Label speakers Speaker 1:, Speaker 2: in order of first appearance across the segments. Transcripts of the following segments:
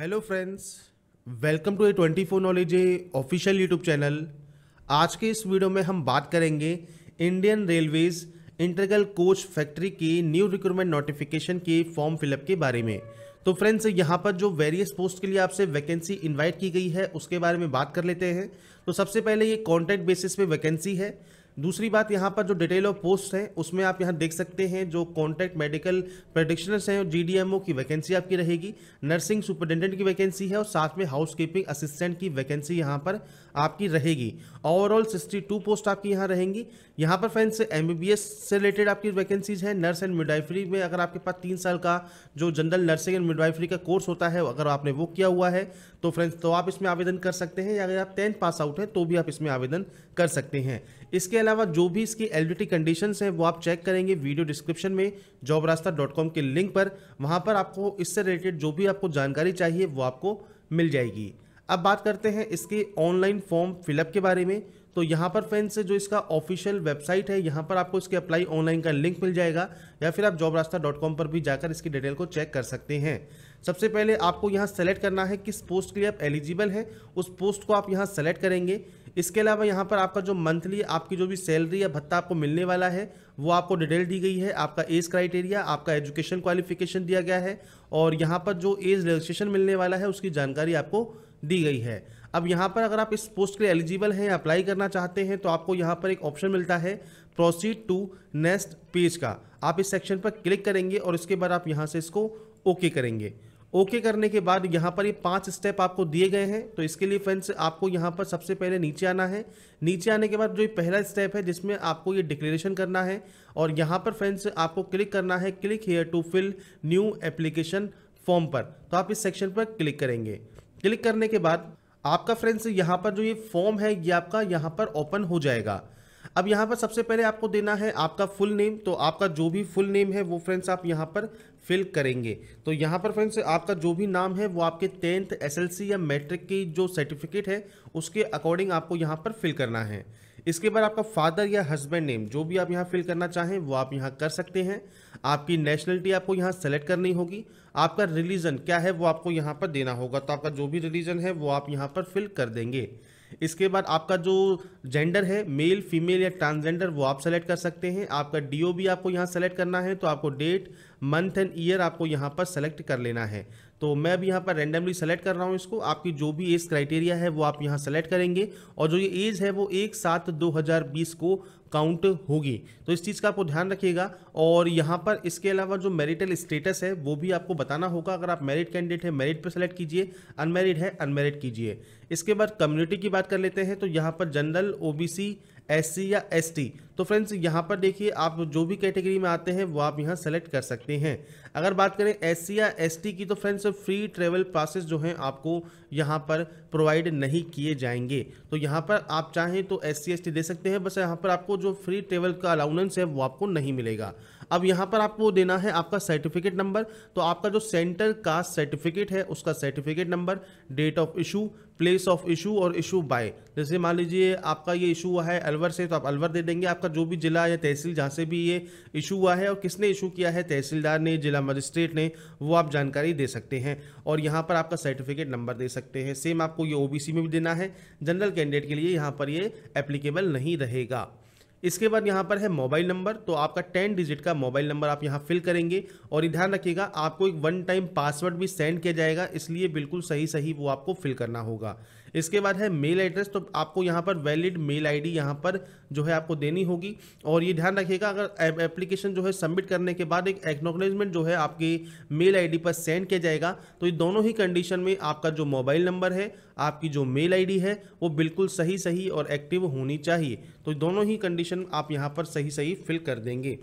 Speaker 1: hello friends welcome to A twenty four knowledge A official YouTube channel आज के इस video में हम बात करेंगे Indian railways integral coach factory की न्यू रिक्रूटमेंट नोटिफिकेशन के फॉर्म फिलअप के बारे में तो फ्रेंड्स यहाँ पर जो वेरियस पोस्ट के लिए आपसे वैकेंसी इनवाइट की गई है उसके बारे में बात कर लेते हैं तो सबसे पहले ये कॉन्ट्रैक्ट बेसिस पे वैकेंसी है दूसरी बात यहाँ पर जो डिटेल ऑफ पोस्ट है उसमें आप यहाँ देख सकते हैं जो कॉन्टैक्ट मेडिकल प्रैक्टिशनर्स हैं जी की वैकेंसी आपकी रहेगी नर्सिंग सुपरिटेंडेंट की वैकेंसी है और साथ में हाउस कीपिंग असिस्टेंट की वैकेंसी यहाँ पर आपकी रहेगी ओवरऑल सिक्सटी टू पोस्ट आपकी यहाँ रहेंगी यहाँ पर फ्रेंड्स एम से रिलेटेड आपकी वैकेंसीज हैं नर्स एंड मिडवाइफरी में अगर आपके पास तीन साल का जो जनरल नर्सिंग एंड मिडवाइफरी का कोर्स होता है अगर आपने वो किया हुआ है तो फ्रेंड्स तो आप इसमें आवेदन कर सकते हैं या अगर आप टेंथ पास आउट हैं तो भी आप इसमें आवेदन कर सकते हैं इसके अलावा जो भी इसकी एलिडिटी कंडीशन हैं वो आप चेक करेंगे वीडियो डिस्क्रिप्शन में जॉब रास्ता डॉट कॉम के लिंक पर वहाँ पर आपको इससे रिलेटेड जो भी आपको जानकारी चाहिए वो आपको मिल जाएगी अब बात करते हैं इसके ऑनलाइन फॉर्म फिलअप के बारे में तो यहाँ पर फ्रेंड्स जो इसका ऑफिशियल वेबसाइट है यहाँ पर आपको इसके अप्लाई ऑनलाइन का लिंक मिल जाएगा या फिर आप जॉब रास्ता डॉट कॉम पर भी जाकर इसकी डिटेल को चेक कर सकते हैं सबसे पहले आपको यहाँ सेलेक्ट करना है किस पोस्ट के लिए आप एलिजिबल हैं उस पोस्ट को आप यहाँ सेलेक्ट करेंगे इसके अलावा यहाँ पर आपका जो मंथली आपकी जो भी सैलरी या भत्ता आपको मिलने वाला है वो आपको डिटेल दी गई है आपका एज क्राइटेरिया आपका एजुकेशन क्वालिफिकेशन दिया गया है और यहाँ पर जो एज रजिस्ट्रेशन मिलने वाला है उसकी जानकारी आपको दी गई है अब यहाँ पर अगर आप इस पोस्ट के लिए एलिजिबल हैं अप्लाई करना चाहते हैं तो आपको यहाँ पर एक ऑप्शन मिलता है प्रोसीड टू नेक्स्ट पेज का आप इस सेक्शन पर क्लिक करेंगे और इसके बाद आप यहाँ से इसको ओके करेंगे ओके करने के बाद यहाँ पर ये पांच स्टेप आपको दिए गए हैं तो इसके लिए फ्रेंड्स आपको यहाँ पर सबसे पहले नीचे आना है नीचे आने के बाद जो पहला स्टेप है जिसमें आपको ये डिक्लेरेशन करना है और यहाँ पर फ्रेंड्स आपको क्लिक करना है click here to fill new application form पर तो आप इस सेक्शन पर क्लिक करेंगे क्लिक करने के बाद आपका फ्रेंड्स यहाँ पर जो ये फॉर्म है ये आपका यहाँ पर ओपन हो जाएगा अब यहाँ पर सबसे पहले आपको देना है आपका फुल नेम तो आपका जो भी फुल नेम है वो फ्रेंड्स आप यहाँ पर फिल करेंगे तो यहाँ पर फ्रेंड्स आपका जो भी नाम है वो आपके टेंथ एसएलसी या मैट्रिक की जो सर्टिफिकेट है उसके अकॉर्डिंग आपको यहाँ पर फिल करना है इसके बाद आपका फादर या हस्बैंड नेम जो भी आप यहाँ फिल करना चाहें वो आप यहाँ कर सकते हैं आपकी नेशनलिटी आपको यहाँ सेलेक्ट करनी होगी आपका रिलीजन क्या है वो आपको यहाँ पर देना होगा तो आपका जो भी रिलीजन है वो आप यहाँ पर फिल कर देंगे इसके बाद आपका जो जेंडर है मेल फीमेल या ट्रांसजेंडर वो आप सेलेक्ट कर सकते हैं आपका डी आपको यहाँ सेलेक्ट करना है तो आपको डेट मंथ एंड ईयर आपको यहाँ पर सेलेक्ट कर लेना है तो मैं भी यहाँ पर रेंडमली सेलेक्ट कर रहा हूँ इसको आपकी जो भी एज क्राइटेरिया है वो आप यहाँ सेलेक्ट करेंगे और जो ये एज है वो एक सात दो हज़ार बीस को काउंट होगी तो इस चीज़ का आपको ध्यान रखिएगा और यहाँ पर इसके अलावा जो मेरिटल स्टेटस है वो भी आपको बताना होगा अगर आप मेरिट कैंडिडेट है मेरिट पर सेलेक्ट कीजिए अनमेरिड है अनमेरिड कीजिए इसके बाद कम्युनिटी की बात कर लेते हैं तो यहाँ पर जनरल ओबीसी एस या एस तो फ्रेंड्स यहाँ पर देखिए आप जो भी कैटेगरी में आते हैं वो आप यहाँ सेलेक्ट कर सकते हैं अगर बात करें एस या एस की तो फ्रेंड्स फ्री ट्रेवल पासेस जो हैं आपको यहाँ पर प्रोवाइड नहीं किए जाएंगे तो यहाँ पर आप चाहें तो एस सी दे सकते हैं बस यहाँ पर आपको जो फ्री ट्रेवल का अलाउनेंस है वो आपको नहीं मिलेगा अब यहाँ पर आपको देना है आपका सर्टिफिकेट नंबर तो आपका जो सेंटर का सर्टिफिकेट है उसका certificate number date of issue place of issue और इशू बाय जैसे मान लीजिए आपका ये इशू हुआ है अलवर से तो आप अलवर दे देंगे आपका जो भी जिला या तहसील जहाँ से भी ये इशू हुआ है और किसने इशू किया है तहसीलदार ने जिला मजिस्ट्रेट ने वो आप जानकारी दे सकते हैं और यहाँ पर आपका सर्टिफिकेट नंबर दे सकते हैं सेम आपको ये ओ में भी देना है जनरल कैंडिडेट के लिए यहाँ पर ये एप्लीकेबल नहीं रहेगा इसके बाद यहाँ पर है मोबाइल नंबर तो आपका टेन डिजिट का मोबाइल नंबर आप यहाँ फिल करेंगे और ये ध्यान रखिएगा आपको एक वन टाइम पासवर्ड भी सेंड किया जाएगा इसलिए बिल्कुल सही सही वो आपको फिल करना होगा इसके बाद है मेल एड्रेस तो आपको यहाँ पर वैलिड मेल आईडी यहाँ पर जो है आपको देनी होगी और ये ध्यान रखिएगा अगर एप्लीकेशन जो है सबमिट करने के बाद एक एक्नोलेजमेंट जो है आपकी मेल आईडी पर सेंड किया जाएगा तो ये दोनों ही कंडीशन में आपका जो मोबाइल नंबर है आपकी जो मेल आई है वो बिल्कुल सही सही और एक्टिव होनी चाहिए तो दोनों ही कंडीशन आप यहाँ पर सही सही फिल कर देंगे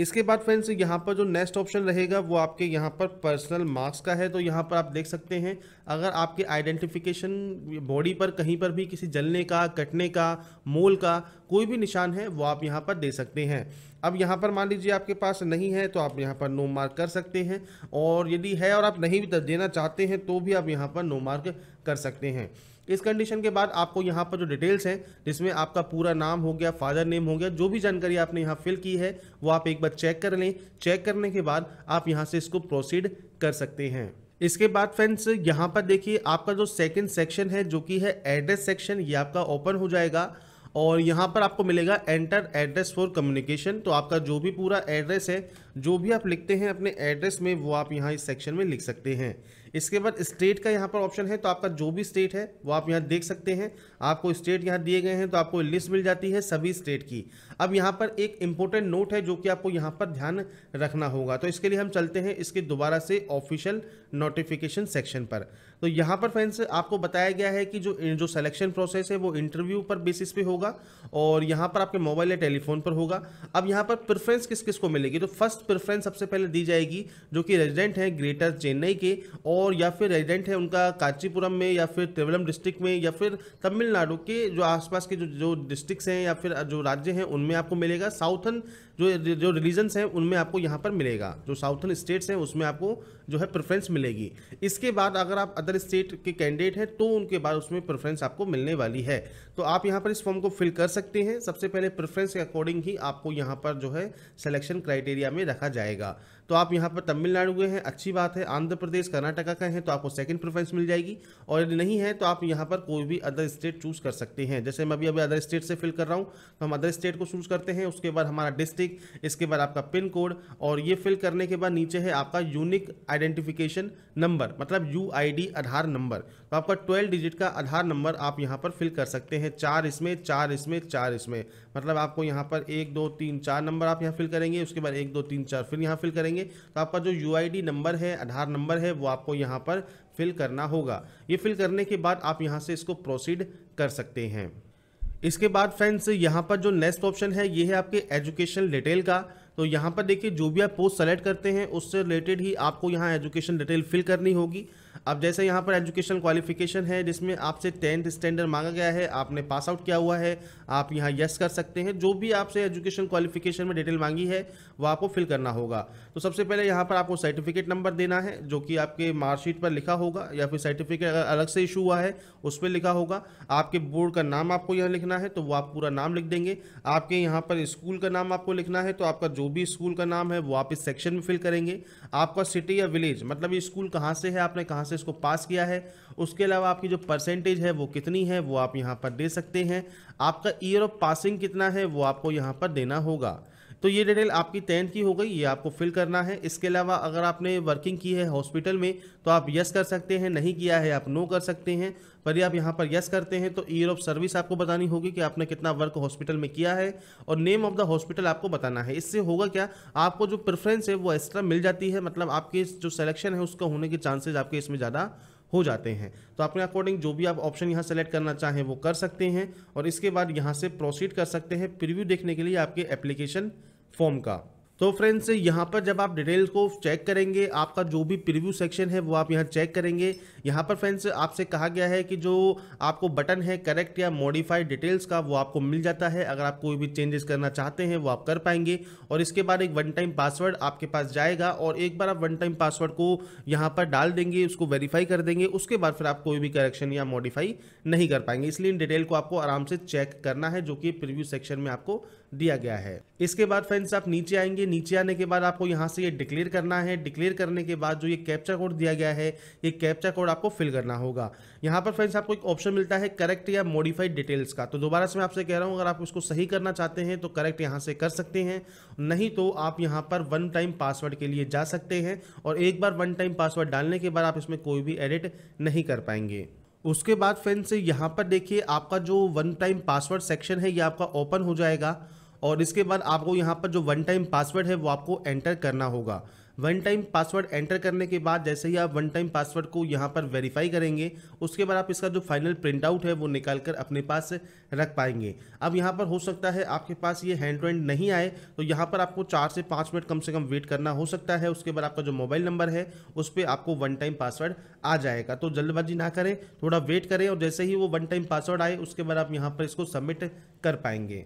Speaker 1: इसके बाद फ्रेंड्स यहाँ पर जो नेक्स्ट ऑप्शन रहेगा वो आपके यहाँ पर पर्सनल मार्क्स का है तो यहाँ पर आप देख सकते हैं अगर आपके आइडेंटिफिकेशन बॉडी पर कहीं पर भी किसी जलने का कटने का मोल का कोई भी निशान है वो आप यहाँ पर दे सकते हैं अब यहाँ पर मान लीजिए आपके पास नहीं है तो आप यहाँ पर नो मार्क कर सकते हैं और यदि है और आप नहीं भी देना चाहते हैं तो भी आप यहाँ पर नो मार्क कर सकते हैं इस कंडीशन के बाद आपको यहाँ पर जो डिटेल्स हैं जिसमें आपका पूरा नाम हो गया फादर नेम हो गया जो भी जानकारी आपने यहाँ फिल की है वो आप एक बार चेक कर लें चेक करने के बाद आप यहाँ से इसको प्रोसीड कर सकते हैं इसके बाद फ्रेंड्स यहाँ पर देखिए आपका जो सेकेंड सेक्शन है जो कि है एड्रेस सेक्शन ये आपका ओपन हो जाएगा और यहाँ पर आपको मिलेगा एंटर एड्रेस फॉर कम्युनिकेशन तो आपका जो भी पूरा एड्रेस है जो भी आप लिखते हैं अपने एड्रेस में वो आप यहाँ इस सेक्शन में लिख सकते हैं इसके बाद स्टेट का यहाँ पर ऑप्शन है तो आपका जो भी स्टेट है वो आप यहाँ देख सकते हैं आपको स्टेट यहाँ दिए गए हैं तो आपको लिस्ट मिल जाती है सभी स्टेट की अब यहाँ पर एक इंपॉर्टेंट नोट है जो कि आपको यहाँ पर ध्यान रखना होगा तो इसके लिए हम चलते हैं इसके दोबारा से ऑफिशियल नोटिफिकेशन सेक्शन पर तो यहाँ पर फ्रेंड्स आपको बताया गया है कि जो जो सिलेक्शन प्रोसेस है वो इंटरव्यू पर बेसिस पे होगा और यहाँ पर आपके मोबाइल या टेलीफोन पर होगा अब यहाँ पर प्रेफरेंस किस किस को मिलेगी तो फर्स्ट प्रेफरेंस सबसे पहले दी जाएगी जो कि रेजिडेंट हैं ग्रेटर चेन्नई के और और या फिर रेजिडेंट है उनका कांचीपुरम में या फिर त्रिवलम डिस्ट्रिक्ट में या फिर तमिलनाडु के जो आसपास के जो जो डिस्ट्रिक्ट्स हैं या फिर जो राज्य हैं उनमें आपको मिलेगा साउथन जो जो रिलीजन्स हैं उनमें आपको यहाँ पर मिलेगा जो साउथर्न स्टेट्स हैं उसमें आपको जो है प्रेफरेंस मिलेगी इसके बाद अगर आप अदर स्टेट के कैंडिडेट हैं तो उनके बाद उसमें प्रेफरेंस आपको मिलने वाली है तो आप यहाँ पर इस फॉर्म को फिल कर सकते हैं सबसे पहले प्रेफरेंस के अकॉर्डिंग ही आपको यहाँ पर जो है सिलेक्शन क्राइटेरिया में रखा जाएगा तो आप यहाँ पर तमिलनाडु के हैं अच्छी बात है आंध्र प्रदेश कर्नाटका का हैं तो आपको सेकेंड प्रेफरेंस मिल जाएगी और यदि नहीं है तो आप यहाँ पर कोई भी अदर स्टेट चूज कर सकते हैं जैसे मैं अभी अभी अदर स्टेट से फिल कर रहा हूँ तो हम अदर स्टेट को चूज करते हैं उसके बाद हमारा डिस्ट्रिक्ट डिस्ट्रिक्ट इसके बाद आपका पिन कोड और ये फिल करने के बाद नीचे है आपका यूनिक आइडेंटिफिकेशन नंबर मतलब यू आधार नंबर तो आपका ट्वेल्व डिजिट का आधार नंबर आप यहाँ पर फिल कर सकते हैं चार इसमें चार इसमें चार इसमें मतलब आपको यहाँ पर एक दो तीन चार नंबर आप यहाँ फिल करेंगे उसके बाद एक दो तीन चार फिर यहाँ फिल करेंगे तो आपका जो यू नंबर है आधार नंबर है वो आपको यहाँ पर फिल करना होगा ये फिल करने के बाद आप यहाँ से इसको प्रोसीड कर सकते हैं इसके बाद फ्रेंड्स यहाँ पर जो नेक्स्ट ऑप्शन है ये है आपके एजुकेशन डिटेल का तो यहाँ पर देखिए जो भी आप पोस्ट सेलेक्ट करते हैं उससे रिलेटेड ही आपको यहाँ एजुकेशन डिटेल फिल करनी होगी अब जैसे यहाँ पर एजुकेशन क्वालिफिकेशन है जिसमें आपसे टेंथ स्टैंडर्ड मांगा गया है आपने पास आउट किया हुआ है आप यहाँ यस कर सकते हैं जो भी आपसे एजुकेशन क्वालिफिकेशन में डिटेल मांगी है वो आपको फिल करना होगा तो सबसे पहले यहाँ पर आपको सर्टिफिकेट नंबर देना है जो कि आपके मार्कशीट पर लिखा होगा या फिर सर्टिफिकेट अगर अलग से इशू हुआ है उस पर लिखा होगा आपके बोर्ड का नाम आपको यहाँ लिखना है तो वो आप पूरा नाम लिख देंगे आपके यहाँ पर स्कूल का नाम आपको लिखना है तो आपका जो भी स्कूल का नाम है वो आप इस सेक्शन में फिल करेंगे आपका सिटी या विलेज मतलब ये स्कूल कहाँ से है आपने कहाँ से प्रोसेस को पास किया है उसके अलावा आपकी जो परसेंटेज है वो कितनी है वो आप यहाँ पर दे सकते हैं आपका ईयर ऑफ पासिंग कितना है वो आपको यहाँ पर देना होगा तो ये डिटेल आपकी टेंथ की हो गई ये आपको फिल करना है इसके अलावा अगर आपने वर्किंग की है हॉस्पिटल में तो आप यस कर सकते हैं नहीं किया है आप नो कर सकते हैं पर आप यहाँ पर यस करते हैं तो ईयर ऑफ सर्विस आपको बतानी होगी कि आपने कितना वर्क हॉस्पिटल में किया है और नेम ऑफ द हॉस्पिटल आपको बताना है इससे होगा क्या आपको जो प्रेफरेंस है वो एक्स्ट्रा मिल जाती है मतलब आपके जो सिलेक्शन है उसका होने के चांसेज आपके इसमें ज़्यादा हो जाते हैं तो अपने अकॉर्डिंग जो भी आप ऑप्शन यहाँ सेलेक्ट करना चाहें वो कर सकते हैं और इसके बाद यहाँ से प्रोसीड कर सकते हैं प्रीव्यू देखने के लिए आपके एप्लीकेशन फॉर्म का तो फ्रेंड्स यहाँ पर जब आप डिटेल्स को चेक करेंगे आपका जो भी प्रीव्यू सेक्शन है वो आप यहाँ चेक करेंगे यहाँ पर फ्रेंड्स आपसे कहा गया है कि जो आपको बटन है करेक्ट या मॉडिफाइड डिटेल्स का वो आपको मिल जाता है अगर आप कोई भी चेंजेस करना चाहते हैं वो आप कर पाएंगे और इसके बाद एक वन टाइम पासवर्ड आपके पास जाएगा और एक बार आप वन टाइम पासवर्ड को यहाँ पर डाल देंगे उसको वेरीफाई कर देंगे उसके बाद फिर आप कोई भी करेक्शन या मॉडिफाई नहीं कर पाएंगे इसलिए इन डिटेल को आपको आराम से चेक करना है जो कि प्रिव्यू सेक्शन में आपको दिया गया है इसके बाद फ्रेंड्स आप नीचे आएंगे नीचे आने के बाद आपको यहाँ से ये डिक्लेयर करना है डिक्लेयर करने के बाद जो ये कैप्चा कोड दिया गया है ये कैप्चा कोड आपको फिल करना होगा यहाँ पर फ्रेंड्स आपको एक ऑप्शन मिलता है करेक्ट या मॉडिफाइड डिटेल्स का तो दोबारा से मैं आपसे कह रहा हूँ अगर आप उसको सही करना चाहते हैं तो करेक्ट यहाँ से कर सकते हैं नहीं तो आप यहाँ पर वन टाइम पासवर्ड के लिए जा सकते हैं और एक बार वन टाइम पासवर्ड डालने के बाद आप इसमें कोई भी एडिट नहीं कर पाएंगे उसके बाद फ्रेंड्स यहाँ पर देखिए आपका जो वन टाइम पासवर्ड सेक्शन है ये आपका ओपन हो जाएगा और इसके बाद आपको यहाँ पर जो वन टाइम पासवर्ड है वो आपको एंटर करना होगा वन टाइम पासवर्ड एंटर करने के बाद जैसे ही आप वन टाइम पासवर्ड को यहाँ पर वेरीफाई करेंगे उसके बाद आप इसका जो फाइनल प्रिंट आउट है वो निकाल कर अपने पास रख पाएंगे अब यहाँ पर हो सकता है आपके पास ये हैंड टू हैंड नहीं आए तो यहाँ पर आपको चार से पाँच मिनट कम से कम वेट करना हो सकता है उसके बाद आपका जो मोबाइल नंबर है उस पर आपको वन टाइम पासवर्ड आ जाएगा तो जल्दबाजी ना करें थोड़ा वेट करें और जैसे ही वो वन टाइम पासवर्ड आए उसके बाद आप यहाँ पर इसको सबमिट कर पाएंगे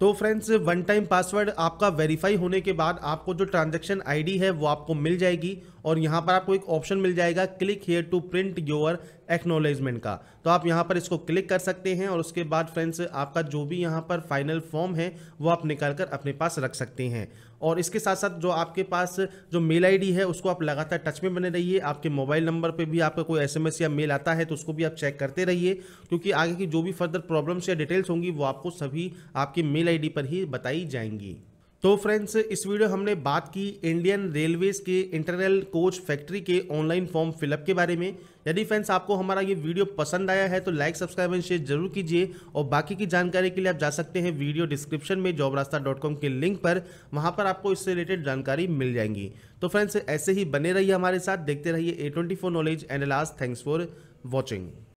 Speaker 1: तो फ्रेंड्स वन टाइम पासवर्ड आपका वेरीफाई होने के बाद आपको जो ट्रांजैक्शन आईडी है वो आपको मिल जाएगी और यहाँ पर आपको एक ऑप्शन मिल जाएगा click here to print your acknowledgement का तो आप यहाँ पर इसको क्लिक कर सकते हैं और उसके बाद फ्रेंड्स आपका जो भी यहाँ पर फाइनल फॉर्म है वो आप निकाल कर अपने पास रख सकते हैं और इसके साथ साथ जो आपके पास जो मेल आईडी है उसको आप लगातार टच में बने रहिए आपके मोबाइल नंबर पे भी आपका कोई एसएमएस या मेल आता है तो उसको भी आप चेक करते रहिए क्योंकि आगे की जो भी फर्दर प्रॉब्लम्स या डिटेल्स होंगी वो आपको सभी आपकी मेल आईडी पर ही बताई जाएंगी तो फ्रेंड्स इस वीडियो हमने बात की इंडियन रेलवेज के इंटरनल कोच फैक्ट्री के ऑनलाइन फॉर्म फिलअप के बारे में यदि फ्रेंड्स आपको हमारा ये वीडियो पसंद आया है तो लाइक सब्सक्राइब एंड शेयर जरूर कीजिए और बाकी की जानकारी के लिए आप जा सकते हैं वीडियो डिस्क्रिप्शन में जॉब रास्ता डॉट कॉम के लिंक पर वहाँ पर आपको इससे रिलेटेड जानकारी मिल जाएंगी तो फ्रेंड्स ऐसे ही बने रहिए हमारे साथ देखते रहिए A twenty four knowledge and last thanks for watching